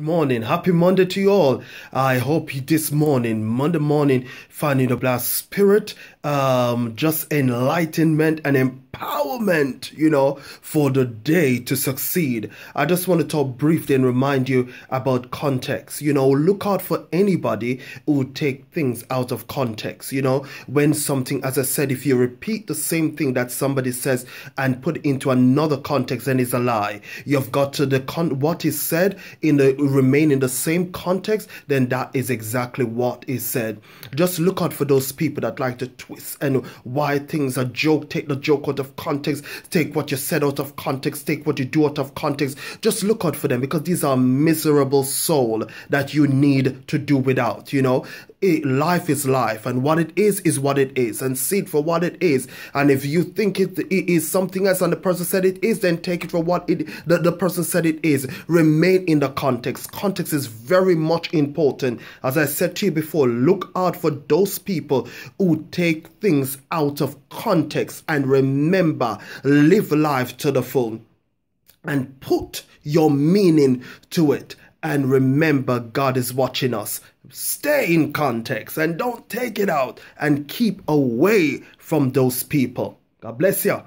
morning happy monday to you all i hope you this morning monday morning finding the blast spirit um just enlightenment and empowerment, you know, for the day to succeed. I just want to talk briefly and remind you about context. You know, look out for anybody who take things out of context. You know, when something, as I said, if you repeat the same thing that somebody says and put into another context, then it's a lie. You've got to the con what is said in the remain in the same context, then that is exactly what is said. Just look out for those people that like to twist and why things are joke, take the joke out of of context, take what you said out of context, take what you do out of context. Just look out for them because these are miserable soul that you need to do without, you know it, life is life, and what it is is what it is, and see it for what it is. And if you think it, it is something else, and the person said it is, then take it for what it the, the person said it is. Remain in the context. Context is very much important. As I said to you before, look out for those people who take things out of context, and remember, live life to the full, and put your meaning to it and remember, God is watching us. Stay in context and don't take it out and keep away from those people. God bless you.